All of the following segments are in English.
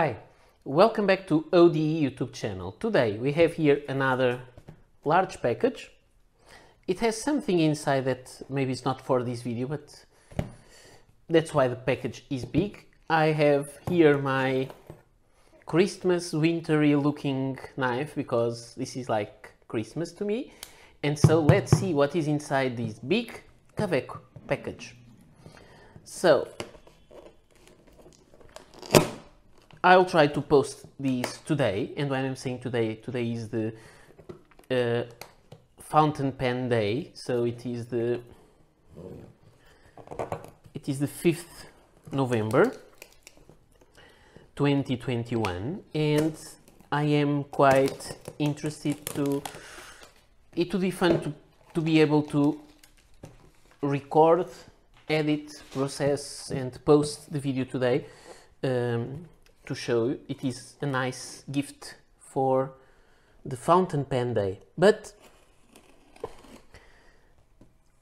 Hi, welcome back to ODE YouTube channel. Today we have here another large package. It has something inside that maybe it's not for this video, but that's why the package is big. I have here my Christmas wintry looking knife because this is like Christmas to me. And so let's see what is inside this big Caveco package. So I'll try to post these today, and when I'm saying today, today is the uh, fountain pen day, so it is the it is the 5th November 2021 and I am quite interested to it would be fun to, to be able to record, edit, process and post the video today um, to show you. It is a nice gift for the fountain pen day. But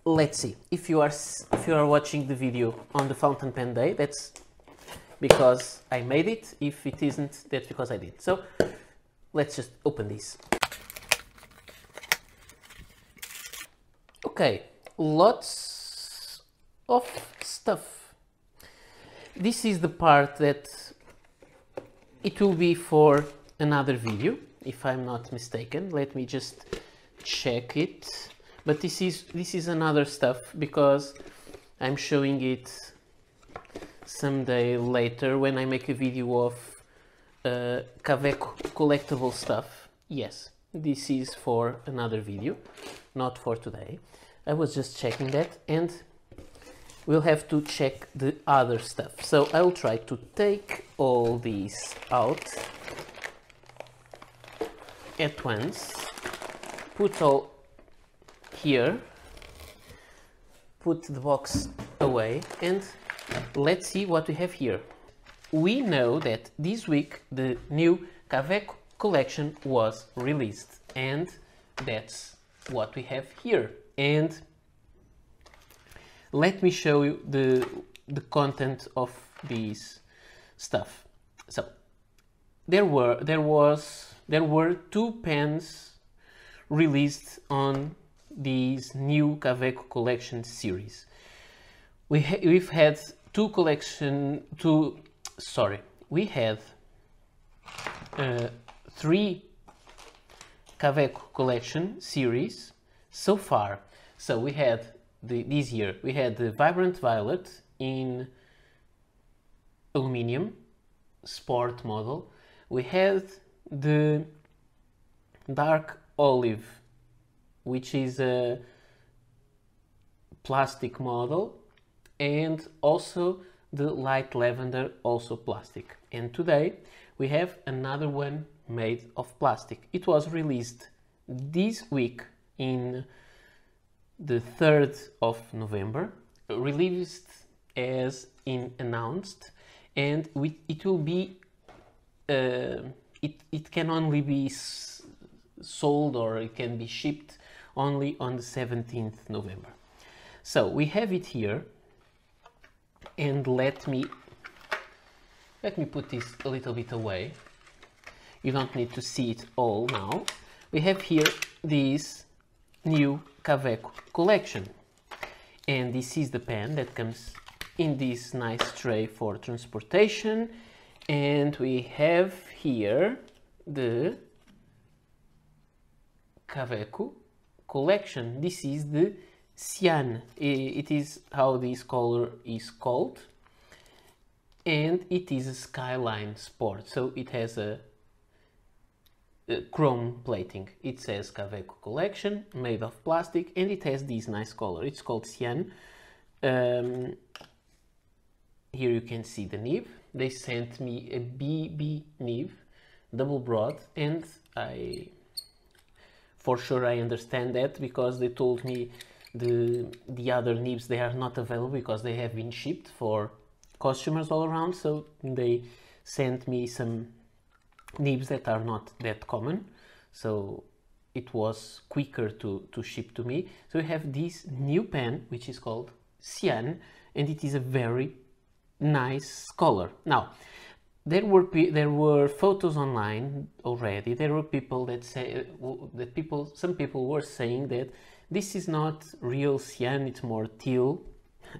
let's see if you are if you are watching the video on the fountain pen day. That's because I made it. If it isn't, that's because I did. So let's just open this. Okay, lots of stuff. This is the part that it will be for another video, if I'm not mistaken. Let me just check it. But this is, this is another stuff because I'm showing it someday later when I make a video of uh, Caveco collectible stuff. Yes, this is for another video, not for today. I was just checking that and we'll have to check the other stuff. So I'll try to take all these out at once, put all here, put the box away and let's see what we have here. We know that this week the new Caveco collection was released and that's what we have here. And let me show you the, the content of these stuff. So there were, there was, there were two pens released on these new Caveco collection series. We ha we've had two collection, two, sorry, we had uh, three Caveco collection series so far. So we had the, this year, we had the Vibrant Violet in aluminium sport model. We had the Dark Olive, which is a plastic model, and also the light lavender, also plastic. And today we have another one made of plastic. It was released this week in the 3rd of November, released as in announced, and we, it will be, uh, it, it can only be sold or it can be shipped only on the 17th November. So we have it here, and let me, let me put this a little bit away. You don't need to see it all now. We have here these new Caveco collection. And this is the pen that comes in this nice tray for transportation. And we have here the Caveco collection. This is the cyan. It is how this color is called. And it is a skyline sport. So it has a chrome plating. It says Caveco collection, made of plastic, and it has this nice color. It's called cyan. Um, here you can see the nib. They sent me a BB nib, double broad, and I, for sure I understand that because they told me the, the other nibs, they are not available because they have been shipped for customers all around, so they sent me some nibs that are not that common so it was quicker to, to ship to me. So we have this new pen, which is called Cyan, and it is a very nice color. Now, there were there were photos online already. There were people that say uh, that people some people were saying that this is not real cyan, it's more teal,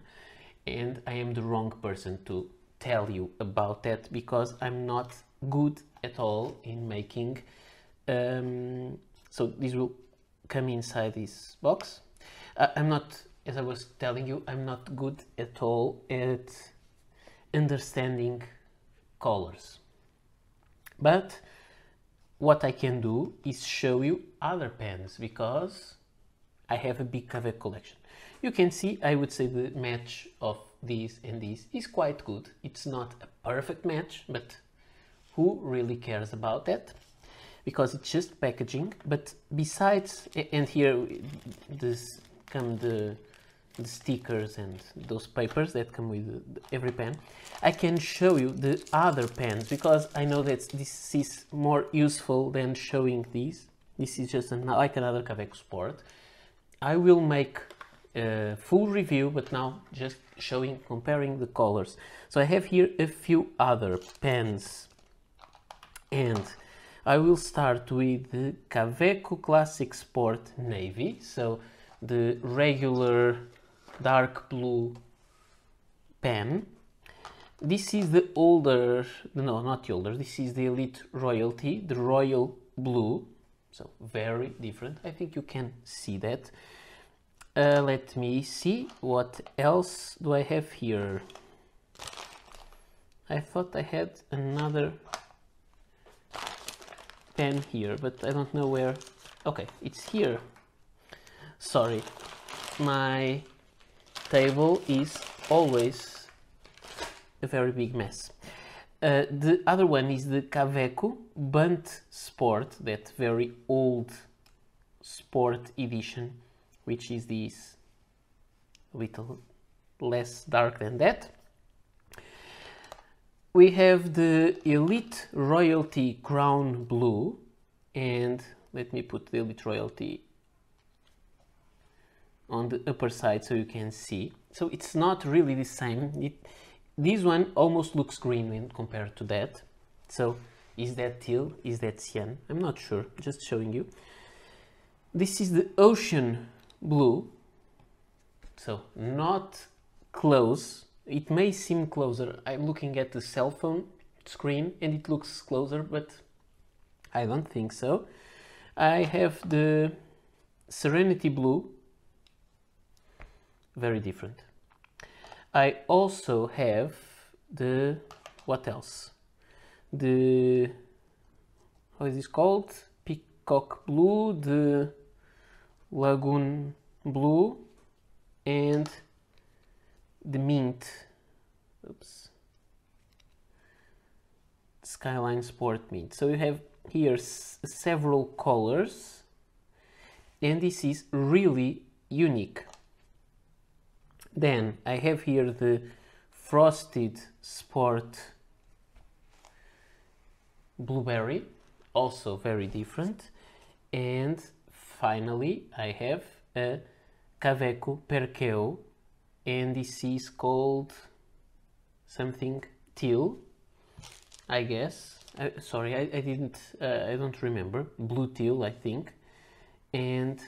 and I am the wrong person to tell you about that because I'm not good at all in making um, so this will come inside this box uh, I'm not as I was telling you I'm not good at all at understanding colors but what I can do is show you other pens because I have a big cover collection you can see I would say the match of these and these is quite good it's not a perfect match but who really cares about that? Because it's just packaging, but besides, and here this come the, the stickers and those papers that come with every pen, I can show you the other pens because I know that this is more useful than showing these. This is just an, like another Cave Export. I will make a full review, but now just showing, comparing the colors. So I have here a few other pens and I will start with the Caveco Classic Sport Navy, so the regular dark blue pen. This is the older, no, not the older, this is the Elite Royalty, the Royal Blue, so very different. I think you can see that. Uh, let me see, what else do I have here? I thought I had another pen here, but I don't know where... Okay, it's here. Sorry, my table is always a very big mess. Uh, the other one is the Caveco Bunt Sport, that very old sport edition, which is this little less dark than that we have the Elite Royalty Crown Blue and let me put the Elite Royalty on the upper side so you can see. So it's not really the same. It, this one almost looks green when compared to that. So is that teal? Is that cyan? I'm not sure, just showing you. This is the ocean blue. So not close it may seem closer. I'm looking at the cell phone screen and it looks closer, but I don't think so. I have the Serenity Blue, very different. I also have the, what else? The, how is this called? Peacock Blue, the Lagoon Blue, and the Mint, oops, Skyline Sport Mint. So you have here several colors and this is really unique. Then I have here the Frosted Sport Blueberry, also very different. And finally I have a Caveco Perqueo and this is called something teal I guess uh, sorry I, I didn't uh, I don't remember blue teal I think and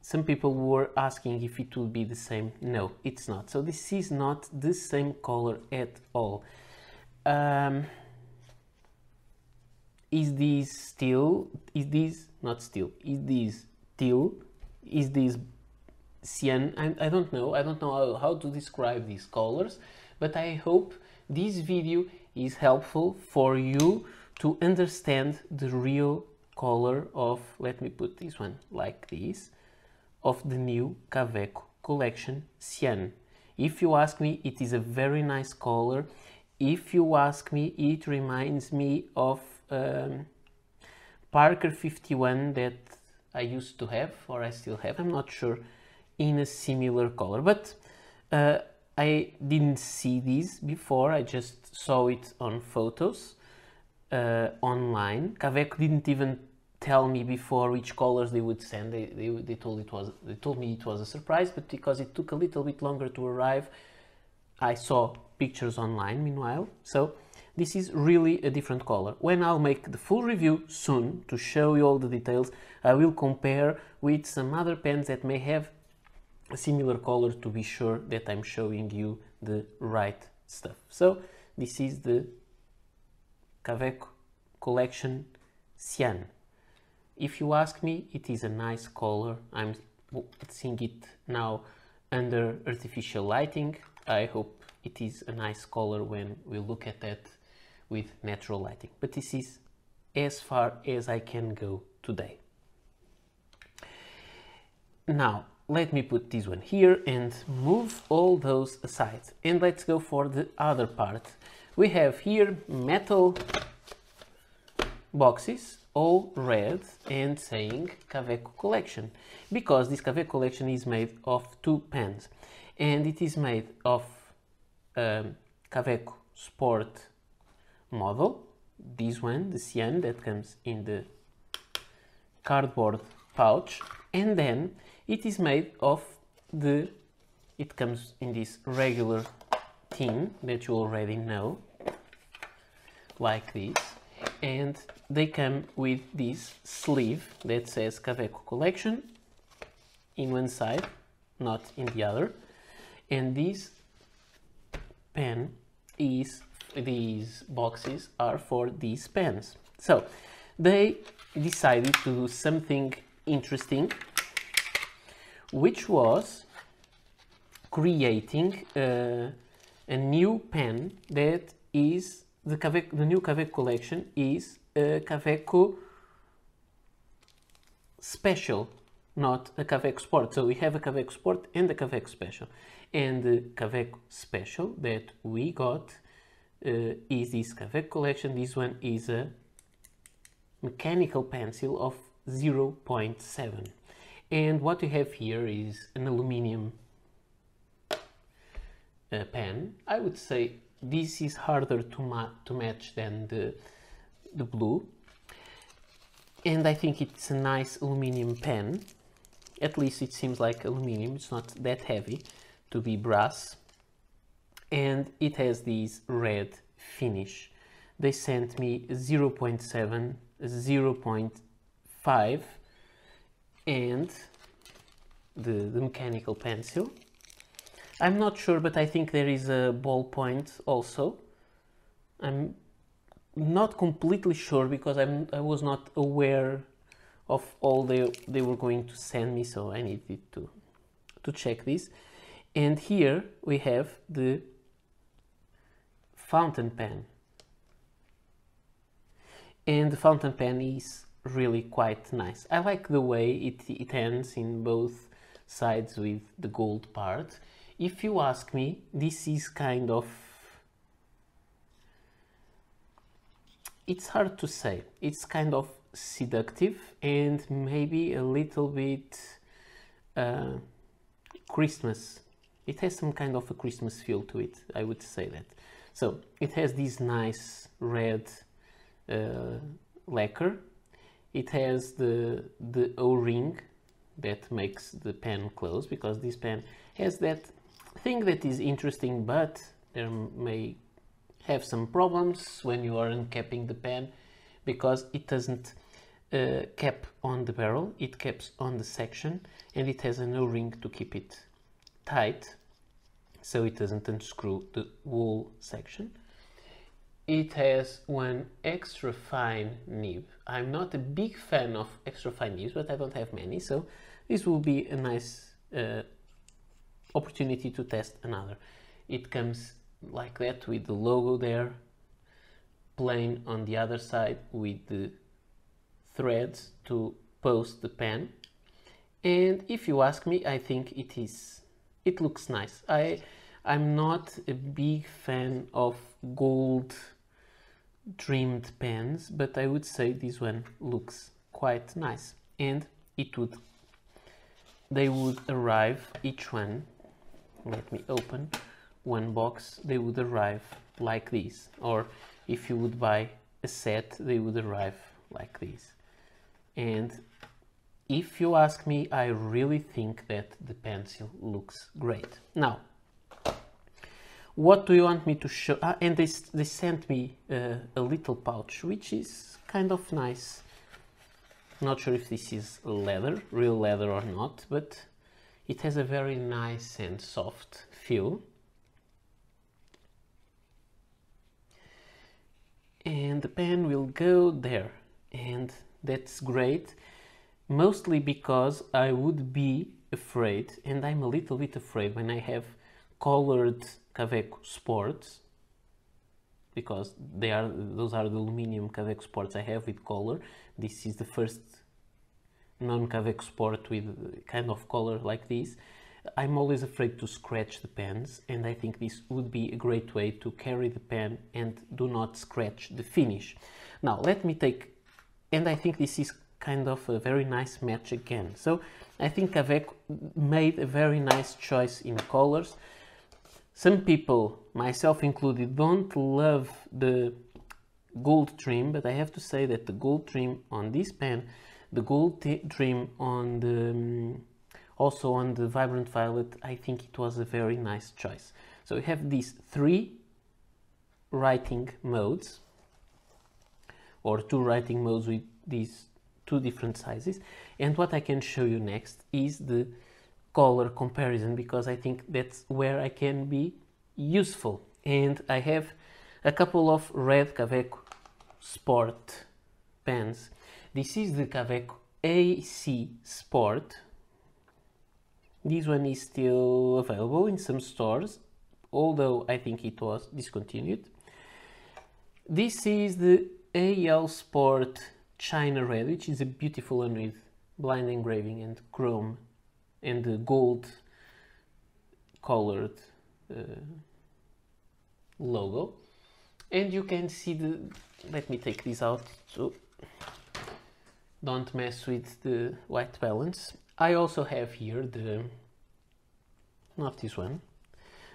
some people were asking if it would be the same no it's not so this is not the same color at all um, is this steel is this not steel is this teal is this cyan, I, I don't know, I don't know how, how to describe these colors, but I hope this video is helpful for you to understand the real color of, let me put this one like this, of the new Caveco collection Cyan. If you ask me, it is a very nice color. If you ask me, it reminds me of um, Parker 51 that I used to have or I still have, I'm not sure in a similar color. But uh, I didn't see these before, I just saw it on photos uh, online. Caveco didn't even tell me before which colors they would send. They, they, they, told it was, they told me it was a surprise, but because it took a little bit longer to arrive, I saw pictures online meanwhile. So this is really a different color. When I'll make the full review soon to show you all the details, I will compare with some other pens that may have a similar color to be sure that I'm showing you the right stuff. So this is the Caveco collection cyan. If you ask me, it is a nice color. I'm seeing it now under artificial lighting. I hope it is a nice color when we look at that with natural lighting. But this is as far as I can go today. Now, let me put this one here and move all those aside and let's go for the other part we have here metal boxes all red and saying Caveco collection because this Caveco collection is made of two pens and it is made of um, Caveco Sport model this one the cyan that comes in the cardboard pouch and then it is made of the, it comes in this regular tin that you already know, like this, and they come with this sleeve that says Caveco Collection in one side, not in the other, and this pen is, these boxes are for these pens. So, they decided to do something interesting which was creating uh, a new pen that is the, Caveco, the new Caveco collection is a uh, Caveco special, not a Caveco Sport. So we have a Caveco Sport and a Caveco Special. And the Caveco Special that we got uh, is this Caveco collection. This one is a mechanical pencil of 0.7. And what you have here is an aluminium uh, pen. I would say this is harder to, ma to match than the, the blue. And I think it's a nice aluminium pen. At least it seems like aluminium, it's not that heavy to be brass. And it has this red finish. They sent me 0 0.7, 0 0.5 and the, the mechanical pencil. I'm not sure, but I think there is a ballpoint also. I'm not completely sure because I'm, I was not aware of all they, they were going to send me, so I needed to, to check this. And here we have the fountain pen. And the fountain pen is really quite nice. I like the way it, it ends in both sides with the gold part. If you ask me, this is kind of... It's hard to say. It's kind of seductive and maybe a little bit uh, Christmas. It has some kind of a Christmas feel to it, I would say that. So it has this nice red uh, lacquer it has the, the O-ring that makes the pen close because this pen has that thing that is interesting but there may have some problems when you are uncapping the pen because it doesn't uh, cap on the barrel, it caps on the section and it has an O-ring to keep it tight so it doesn't unscrew the whole section it has one extra fine nib. I'm not a big fan of extra fine nibs, but I don't have many, so this will be a nice uh, opportunity to test another. It comes like that with the logo there, plain on the other side with the threads to post the pen. And if you ask me, I think it is, it looks nice. I, I'm not a big fan of gold trimmed pens, but I would say this one looks quite nice. And it would, they would arrive, each one, let me open, one box, they would arrive like this. Or if you would buy a set, they would arrive like this. And if you ask me, I really think that the pencil looks great. Now, what do you want me to show? Ah, and they, they sent me uh, a little pouch, which is kind of nice. Not sure if this is leather, real leather or not, but it has a very nice and soft feel. And the pen will go there. And that's great, mostly because I would be afraid, and I'm a little bit afraid when I have colored Caveco Sports because they are those are the aluminium Caveco Sports I have with color. This is the first non-Caveco Sport with kind of color like this. I'm always afraid to scratch the pens and I think this would be a great way to carry the pen and do not scratch the finish. Now let me take and I think this is kind of a very nice match again. So I think Caveco made a very nice choice in colors some people, myself included, don't love the gold trim, but I have to say that the gold trim on this pen, the gold trim on the um, also on the vibrant violet, I think it was a very nice choice. So we have these three writing modes or two writing modes with these two different sizes. And what I can show you next is the color comparison because I think that's where I can be useful. And I have a couple of red Caveco Sport pens. This is the Caveco AC Sport. This one is still available in some stores, although I think it was discontinued. This is the AL Sport China Red, which is a beautiful one with blind engraving and chrome and the gold colored uh, logo and you can see the let me take this out so don't mess with the white balance I also have here the not this one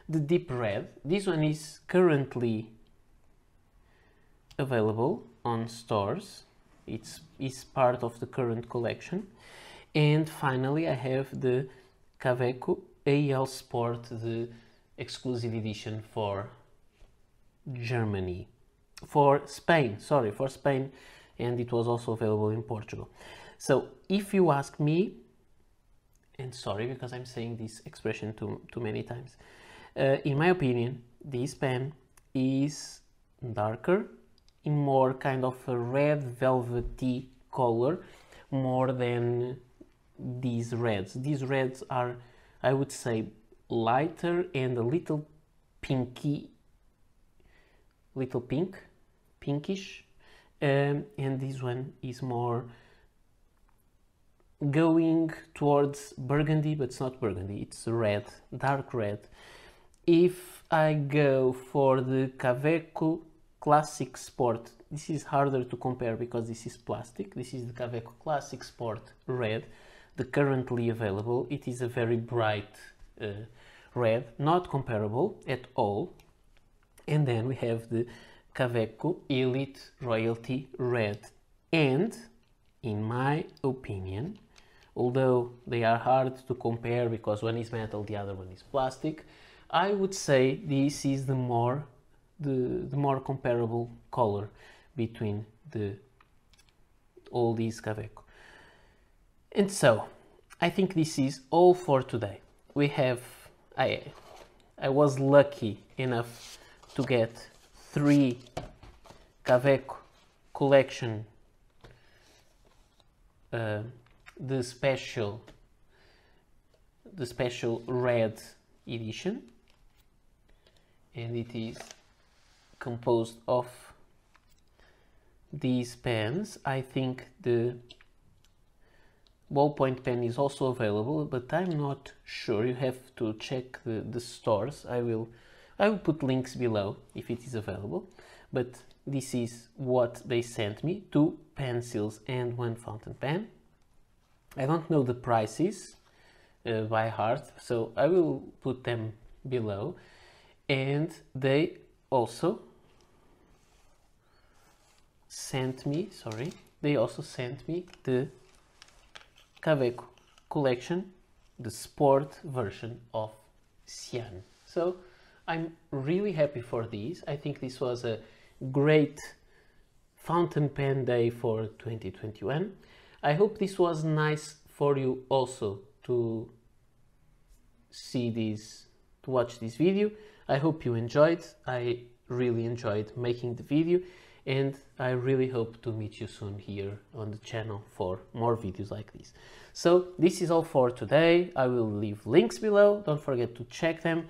the deep red this one is currently available on stores it's is part of the current collection and finally, I have the Caveco AL Sport, the exclusive edition for Germany, for Spain, sorry, for Spain, and it was also available in Portugal. So if you ask me, and sorry because I'm saying this expression too, too many times, uh, in my opinion, this pen is darker, in more kind of a red velvety color, more than these reds. These reds are, I would say, lighter and a little pinky, little pink, pinkish. Um, and this one is more going towards burgundy, but it's not burgundy, it's red, dark red. If I go for the Caveco Classic Sport, this is harder to compare because this is plastic, this is the Caveco Classic Sport red, the currently available, it is a very bright uh, red, not comparable at all. And then we have the Caveco Elite Royalty Red. And, in my opinion, although they are hard to compare because one is metal, the other one is plastic, I would say this is the more, the, the more comparable color between the all these Caveco. And so, I think this is all for today. We have, I, I was lucky enough to get three Caveco collection, uh, the special, the special red edition, and it is composed of these pens. I think the Ballpoint pen is also available but i'm not sure you have to check the, the stores i will i will put links below if it is available but this is what they sent me two pencils and one fountain pen i don't know the prices uh, by heart so i will put them below and they also sent me sorry they also sent me the Kavek collection, the sport version of Cian. So I'm really happy for these. I think this was a great fountain pen day for 2021. I hope this was nice for you also to see this, to watch this video. I hope you enjoyed. I really enjoyed making the video and I really hope to meet you soon here on the channel for more videos like this. So this is all for today. I will leave links below. Don't forget to check them.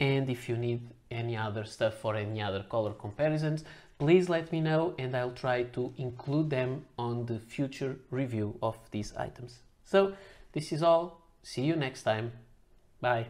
And if you need any other stuff for any other color comparisons, please let me know and I'll try to include them on the future review of these items. So this is all. See you next time. Bye.